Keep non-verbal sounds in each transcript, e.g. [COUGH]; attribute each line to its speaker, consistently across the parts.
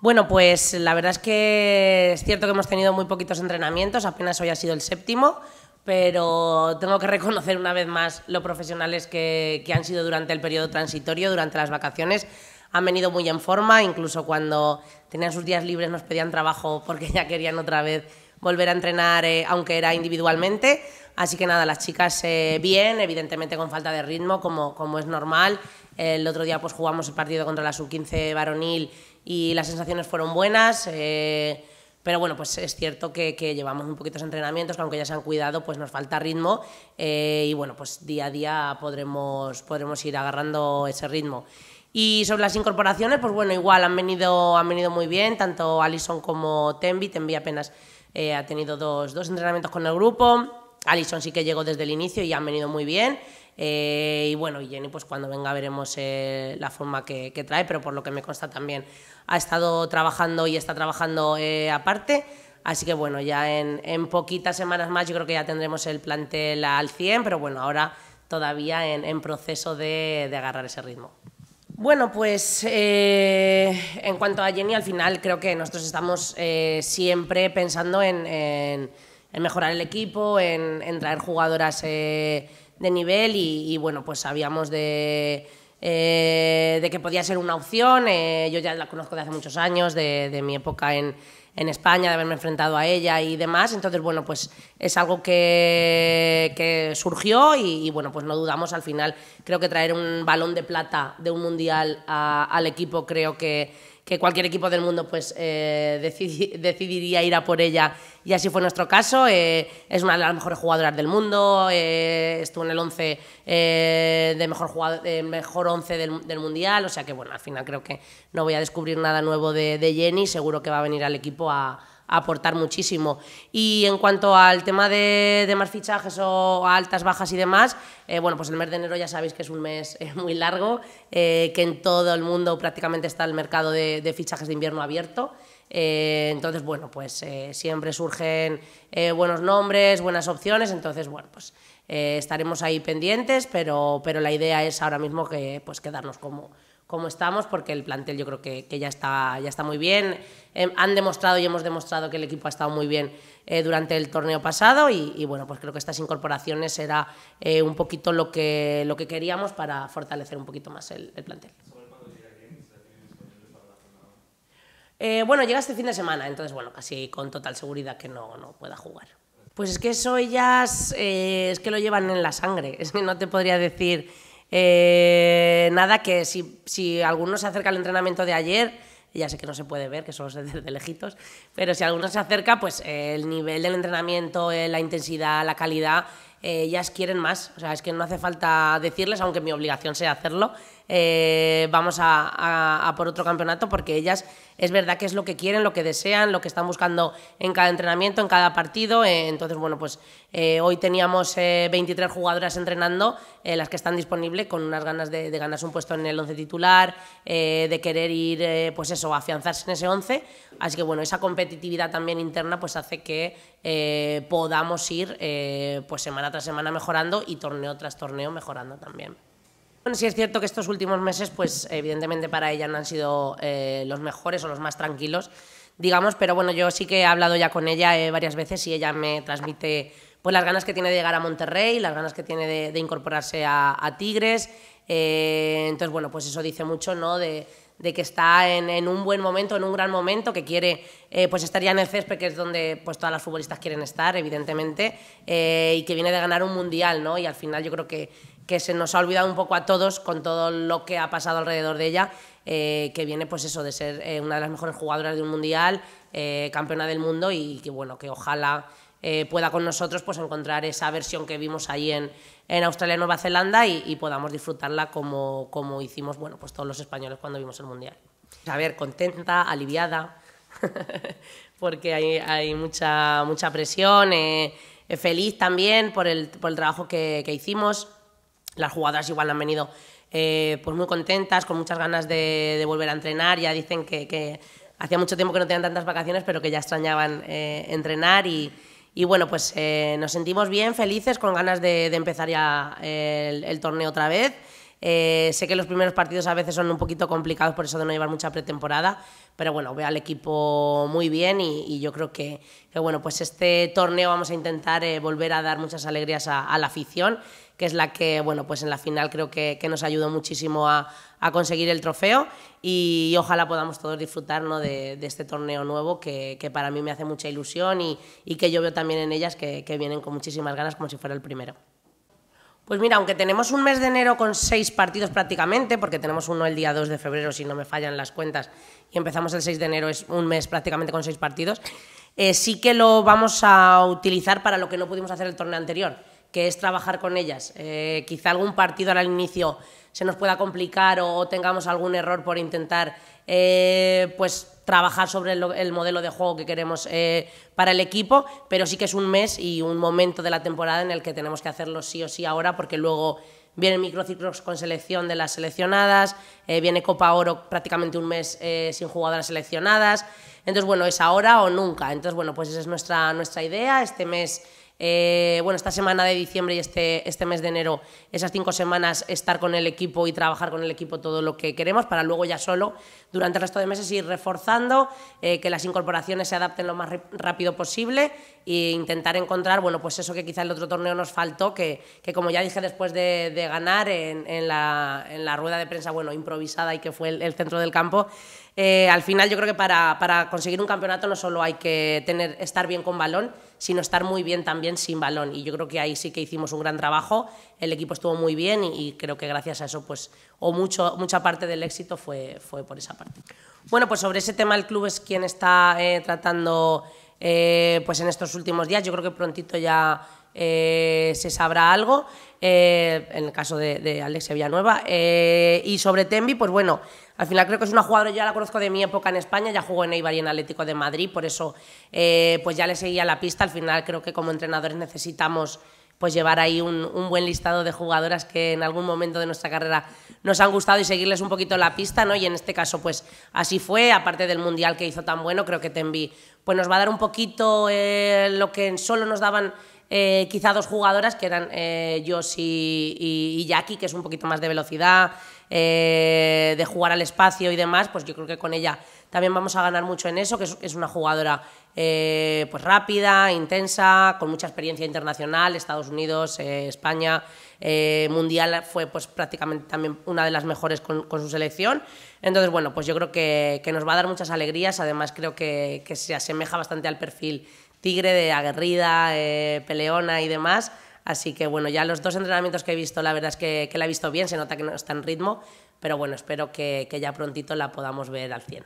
Speaker 1: Bueno, pues la verdad es que es cierto que hemos tenido muy poquitos entrenamientos, apenas hoy ha sido el séptimo, pero tengo que [LAUGHS] reconocer una vez más lo profesionales que, han sido durante el periodo transitorio, durante las vacaciones. Han venido muy en forma, incluso cuando tenían sus días libres nos pedían trabajo porque ya querían otra vez volver a entrenar, eh, aunque era individualmente. Así que nada, las chicas eh, bien, evidentemente con falta de ritmo, como, como es normal. El otro día pues jugamos el partido contra la sub-15 varonil y las sensaciones fueron buenas. Eh, pero bueno, pues es cierto que, llevamos un poquitos entrenamientos, que aunque ya se han cuidado, pues nos falta ritmo eh, y bueno, pues día a día podremos, podremos ir agarrando ese ritmo. Y sobre las incorporaciones, pues bueno, igual han venido, han venido muy bien, tanto Alison como Tembi. Tembi apenas eh, ha tenido dos, dos entrenamientos con el grupo. Alison sí que llegó desde el inicio y han venido muy bien. Eh, y bueno, Jenny, pues cuando venga veremos eh, la forma que, trae, pero por lo que me consta también ha estado trabajando y está trabajando eh, aparte. Así que bueno, ya en, poquitas semanas más yo creo que ya tendremos el plantel al 100, pero bueno, ahora todavía en, proceso de, agarrar ese ritmo. Bueno, pues en cuanto a Jenny, al final creo que nosotros estamos siempre pensando en, mejorar el equipo, en, traer jugadoras de nivel y, bueno, pues sabíamos eh, de... que podía ser una opción. Eh, yo ya la conozco de hace muchos años, de, mi época en, en, España, de haberme enfrentado a ella y demás. Entonces, bueno, pues es algo que, surgió y, bueno, pues no dudamos al final. Creo que traer un balón de plata de un mundial al equipo creo que que cualquier equipo del mundo pues eh, decidiría ir a por ella y así fue nuestro caso. Eh, es una de las mejores jugadoras del mundo, eh, estuvo en el 11 de mejor, jugador, mejor 11 del, Mundial, o sea que bueno, al final creo que no voy a descubrir nada nuevo de Jenny, seguro que va a venir al equipo a aportar muchísimo. Y en cuanto al tema de, más fichajes o altas, bajas y demás, eh, bueno, pues el mes de enero ya sabéis que es un mes eh, muy largo, eh, que en todo el mundo prácticamente está el mercado de, fichajes de invierno abierto. entonces, bueno, pues siempre surgen buenos nombres, buenas opciones, entonces, bueno, pues estaremos ahí pendientes, pero, pero la idea es ahora mismo que pues quedarnos como, como estamos, porque el plantel yo creo que, ya, está, ya está muy bien. Em, han demostrado y hemos demostrado que el equipo ha estado muy bien eh, durante el torneo pasado y, bueno, pues creo que estas incorporaciones era eh, un poquito lo que, lo que queríamos para fortalecer un poquito más el, plantel. Eh, bueno, llega este fin de semana, entonces bueno, casi con total seguridad que no, no pueda jugar. Pues es que eso ellas es que lo llevan en la sangre, [LAUGHS] es que no te podría decir... Eh, nada, que si, alguno se acerca al entrenamiento de ayer, ya sé que no se puede ver, que solo se de lejitos, pero si alguno se acerca, pues eh, el nivel del entrenamiento, eh, la intensidad, la calidad, eh, ellas quieren más. O sea, es que no hace falta decirles, aunque mi obligación sea hacerlo, eh, vamos a, por otro campeonato, porque ellas es verdad que es lo que quieren, lo que desean, lo que están buscando en cada entrenamiento, en cada partido. Eh, entonces, bueno, pues eh, hoy teníamos 23 jugadoras entrenando, las que están disponibles, con unas ganas de, ganarse un puesto en el 11 titular, de querer ir, pues eso, afianzarse en ese 11. Así que, bueno, esa competitividad también interna, pues hace que podamos ir, pues semana tras semana mejorando y torneo tras torneo mejorando también si es cierto que estos últimos meses, pues evidentemente para ella no han sido eh, los mejores o los más tranquilos, digamos, pero bueno, yo sí que he hablado ya con ella eh, varias veces y ella me transmite pues las ganas que tiene de llegar a Monterrey, las ganas que tiene de, incorporarse a, Tigres. Eh, entonces, bueno, pues eso dice mucho, ¿no? De, que está en, un buen momento, en un gran momento, que quiere pues estar ya en el césped, que es donde pues todas las futbolistas quieren estar, evidentemente, y que viene de ganar un mundial, ¿no? Y al final yo creo que, que se nos ha olvidado un poco a todos con todo lo que ha pasado alrededor de ella, eh, que viene pues eso de ser eh, una de las mejores jugadoras de un mundial, eh, campeona del mundo y que bueno, que ojalá pueda con nosotros pues encontrar esa versión que vimos ahí en, en Australia y Nueva Zelanda y, podamos disfrutarla como, como hicimos bueno, pues todos los españoles cuando vimos el mundial. A ver, contenta, aliviada, [LAUGHS] porque hay, hay, mucha, mucha presión, feliz también por el, por el trabajo que, que hicimos las jugadoras igual han venido eh, pues muy contentas, con muchas ganas de, volver a entrenar, ya dicen que, hacía mucho tiempo que no tenían tantas vacaciones, pero que ya extrañaban eh, entrenar y, bueno, pues eh, nos sentimos bien, felices, con ganas de, empezar ya el, torneo otra vez. sé que los primeros partidos a veces son un poquito complicados por eso de no llevar mucha pretemporada, pero bueno, veo al equipo muy bien y, yo creo que, bueno, pues este torneo vamos a intentar volver a dar muchas alegrías a la afición que es la que, bueno, pues en la final creo que, nos ayudó muchísimo a, conseguir el trofeo y, ojalá podamos todos disfrutar de, este torneo nuevo que, para mí me hace mucha ilusión y, que yo veo también en ellas que, vienen con muchísimas ganas como si fuera el primero. Pues mira, aunque tenemos un mes de enero con seis partidos prácticamente, porque tenemos uno el día 2 de febrero, si no me fallan las cuentas, y empezamos el 6 de enero, es un mes prácticamente con seis partidos, eh, sí que lo vamos a utilizar para lo que no pudimos hacer el torneo anterior que es trabajar con ellas. Eh, quizá algún partido al inicio se nos pueda complicar o tengamos algún error por intentar eh, pues trabajar sobre el, modelo de juego que queremos eh, para el equipo, pero sí que es un mes y un momento de la temporada en el que tenemos que hacerlo sí o sí ahora, porque luego vienen microciclos con selección de las seleccionadas, viene Copa Oro prácticamente un mes sin jugadoras seleccionadas, entonces bueno, es ahora o nunca, entonces bueno, pues esa es nuestra, nuestra idea, este mes eh, bueno, esta semana de diciembre y este, este, mes de enero, esas cinco semanas, estar con el equipo y trabajar con el equipo todo lo que queremos, para luego ya solo, durante el resto de meses, ir reforzando, eh, que las incorporaciones se adapten lo más rápido posible e intentar encontrar, bueno, pues eso que quizá el otro torneo nos faltó, que, como ya dije después de, ganar en, la, rueda de prensa, bueno, improvisada y que fue el, centro del campo, eh, al final yo creo que para, conseguir un campeonato no solo hay que estar bien con balón, sino estar muy bien también sin balón. Y yo creo que ahí sí que hicimos un gran trabajo, el equipo estuvo muy bien y, creo que gracias a eso, pues, o mucho, mucha parte del éxito fue, fue por esa parte. Bueno, pues sobre ese tema el club es quien está eh, tratando eh, pues en estos últimos días. Yo creo que prontito ya eh, se sabrá algo, en el caso de, Alexia Villanueva. y sobre Tembi, pues bueno, al final creo que es una jugadora, yo ya la conozco de mi época en España, ya jugó en Eibar y en Atlético de Madrid, por eso eh, pues ya le seguía la pista. Al final creo que como entrenadores necesitamos pues llevar ahí un, buen listado de jugadoras que en algún momento de nuestra carrera nos han gustado y seguirles un poquito la pista, ¿no? Y en este caso, pues así fue, aparte del Mundial que hizo tan bueno, creo que Tenbi pues nos va a dar un poquito eh, lo que solo nos daban eh, quizá dos jugadoras, que eran eh, y, y, Jackie, que es un poquito más de velocidad, eh, de jugar al espacio y demás, pues yo creo que con ella también vamos a ganar mucho en eso, que es, una jugadora eh, pues rápida, intensa, con mucha experiencia internacional, Estados Unidos, eh, España, Mundial fue pues prácticamente también una de las mejores con, su selección. Entonces, bueno, pues yo creo que, nos va a dar muchas alegrías, además creo que se asemeja bastante al perfil tigre de aguerrida, peleona y demás. Así que bueno, ya los dos entrenamientos que he visto, la verdad es que, la he visto bien, se nota que no está en ritmo, pero bueno, espero que, ya prontito la podamos ver al 100.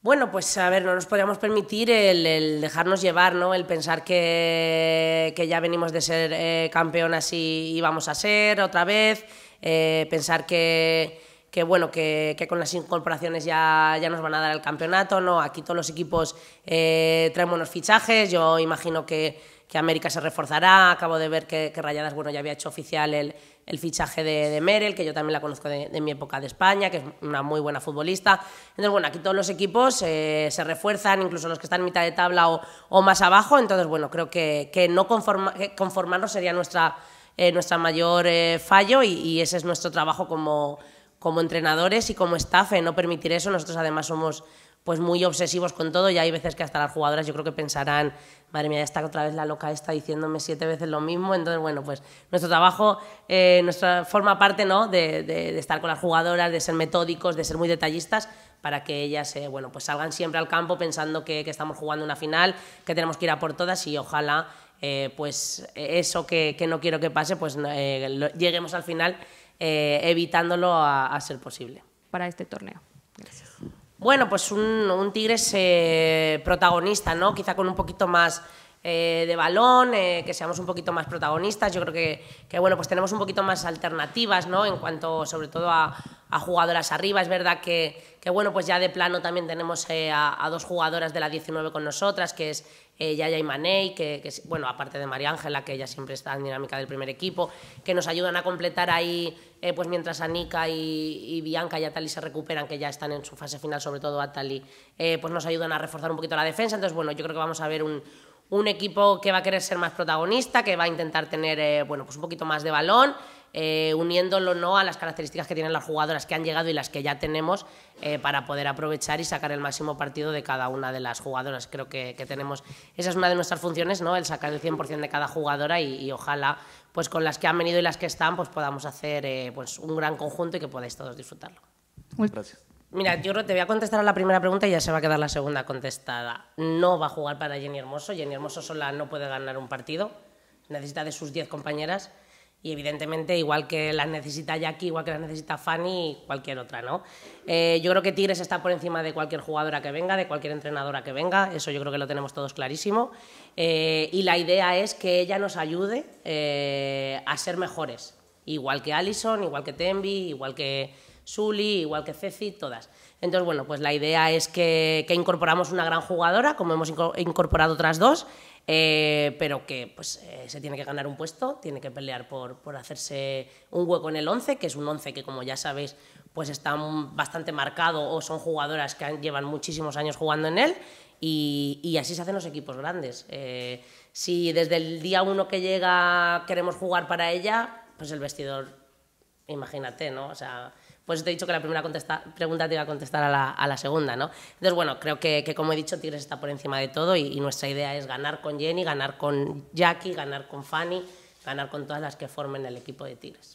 Speaker 1: Bueno, pues a ver, no nos podríamos permitir el, dejarnos llevar, ¿no? El pensar que, ya venimos de ser eh, campeonas y, vamos a ser otra vez, eh, pensar que, bueno, que, con las incorporaciones ya, ya nos van a dar el campeonato, ¿no? Aquí todos los equipos eh, traen buenos fichajes, yo imagino que que América se reforzará. Acabo de ver que, Rayadas bueno, ya había hecho oficial el, fichaje de, Merel, que yo también la conozco de, mi época de España, que es una muy buena futbolista. Entonces, bueno, aquí todos los equipos eh, se refuerzan, incluso los que están en mitad de tabla o, más abajo. Entonces, bueno, creo que, no conformarnos sería nuestra, eh, mayor eh, fallo y, ese es nuestro trabajo como, como entrenadores y como staff, no permitir eso. Nosotros además somos pues muy obsesivos con todo y hay veces que hasta las jugadoras yo creo que pensarán, madre mía, ya está otra vez la loca está diciéndome siete veces lo mismo, entonces bueno, pues nuestro trabajo eh, nuestra, forma parte ¿no? De, estar con las jugadoras, de ser metódicos, de ser muy detallistas para que ellas eh, bueno, pues salgan siempre al campo pensando que, estamos jugando una final, que tenemos que ir a por todas y ojalá eh, pues eso que, no quiero que pase, pues lleguemos al final evitándolo a ser posible. Para este torneo bueno, pues un, tigre protagonista, ¿no? Quizá con un poquito más eh, de balón, eh, que seamos un poquito más protagonistas. Yo creo que, bueno, pues tenemos un poquito más alternativas, ¿no? En cuanto, sobre todo, a, jugadoras arriba. Es verdad que, que, bueno, pues ya de plano también tenemos eh, a, dos jugadoras de la 19 con nosotras, que es Yaya y Manei, que, bueno, aparte de María Ángela, que ella siempre está en dinámica del primer equipo, que nos ayudan a completar ahí, pues mientras Anika y, Bianca y Atali se recuperan, que ya están en su fase final, sobre todo Atali, pues nos ayudan a reforzar un poquito la defensa. Entonces, bueno, yo creo que vamos a ver un un equipo que va a querer ser más protagonista, que va a intentar tener eh, bueno, pues un poquito más de balón, eh, uniéndolo ¿no? a las características que tienen las jugadoras que han llegado y las que ya tenemos eh, para poder aprovechar y sacar el máximo partido de cada una de las jugadoras. Creo que, tenemos, esa es una de nuestras funciones, ¿no? el sacar el 100% de cada jugadora y, ojalá pues con las que han venido y las que están pues podamos hacer eh, pues un gran conjunto y que podáis todos disfrutarlo. Gracias. Mira, yo te voy a contestar a la primera pregunta y ya se va a quedar la segunda contestada. No va a jugar para Jenny Hermoso. Jenny Hermoso sola no puede ganar un partido. Necesita de sus 10 compañeras. Y evidentemente, igual que las necesita Jackie, igual que las necesita Fanny, y cualquier otra, ¿no? Eh, yo creo que Tigres está por encima de cualquier jugadora que venga, de cualquier entrenadora que venga, eso yo creo que lo tenemos todos clarísimo. Eh, y la idea es que ella nos ayude eh, a ser mejores, igual que Allison, igual que Tembi, igual que, Suli, igual que Ceci, todas. Entonces, bueno, pues la idea es que, incorporamos una gran jugadora, como hemos incorporado otras dos, eh, pero que pues, eh, se tiene que ganar un puesto, tiene que pelear por, hacerse un hueco en el 11, que es un 11 que, como ya sabéis, pues está bastante marcado o son jugadoras que llevan muchísimos años jugando en él y, así se hacen los equipos grandes. Eh, si desde el día uno que llega queremos jugar para ella, pues el vestidor, imagínate, ¿no? O sea, pues te he dicho que la primera pregunta te iba a contestar a la, segunda, ¿no? Entonces, bueno, creo que, como he dicho, Tigres está por encima de todo y, nuestra idea es ganar con Jenny, ganar con Jackie, ganar con Fanny, ganar con todas las que formen el equipo de Tigres.